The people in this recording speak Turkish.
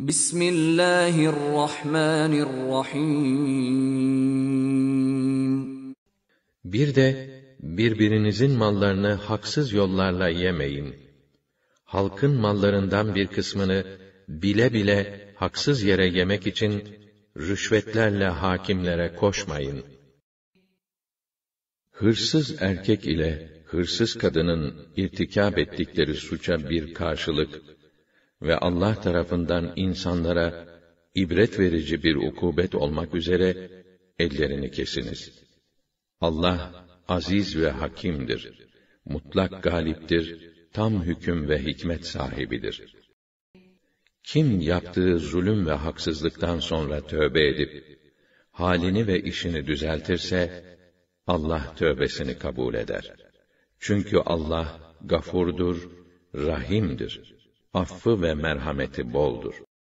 Bismillahirrahmanirrahim. Bir de birbirinizin mallarını haksız yollarla yemeyin. Halkın mallarından bir kısmını bile bile haksız yere yemek için rüşvetlerle hakimlere koşmayın. Hırsız erkek ile hırsız kadının irtikab ettikleri suça bir karşılık ve Allah tarafından insanlara ibret verici bir ukubet olmak üzere ellerini kesiniz. Allah aziz ve hakimdir. Mutlak galiptir, tam hüküm ve hikmet sahibidir. Kim yaptığı zulüm ve haksızlıktan sonra tövbe edip halini ve işini düzeltirse Allah tövbesini kabul eder. Çünkü Allah gafurdur, rahimdir affı ve merhameti boldur.